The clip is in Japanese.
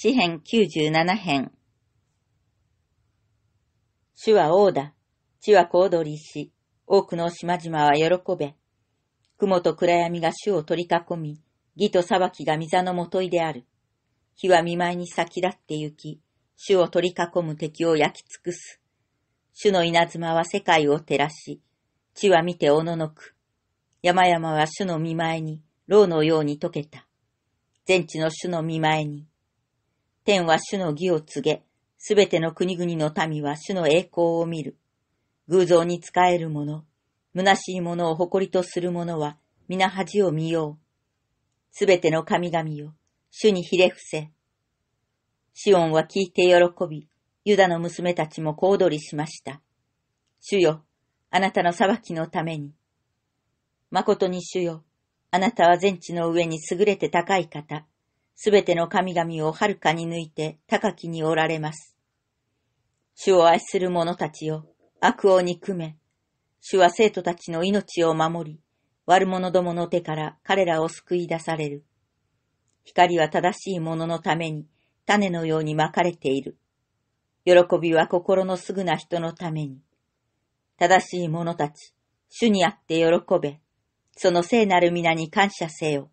詩編97編。主は王だ。地は小躍りし、多くの島々は喜べ。雲と暗闇が主を取り囲み、義と裁きが御座のもといである。火は見舞いに先立って行き、主を取り囲む敵を焼き尽くす。主の稲妻は世界を照らし、地は見ておののく。山々は主の見舞いに、牢のように溶けた。全地の主の見舞いに、天は主の義を告げ、すべての国々の民は主の栄光を見る。偶像に仕える者、虚しい者を誇りとする者は、皆恥を見よう。すべての神々を、主にひれ伏せ。シオンは聞いて喜び、ユダの娘たちも小躍りしました。主よ、あなたの裁きのために。誠に主よ、あなたは全地の上に優れて高い方。すべての神々をはるかに抜いて高きにおられます。主を愛する者たちを悪を憎め、主は生徒たちの命を守り、悪者どもの手から彼らを救い出される。光は正しい者のために種のようにまかれている。喜びは心のすぐな人のために。正しい者たち、主にあって喜べ、その聖なる皆に感謝せよ。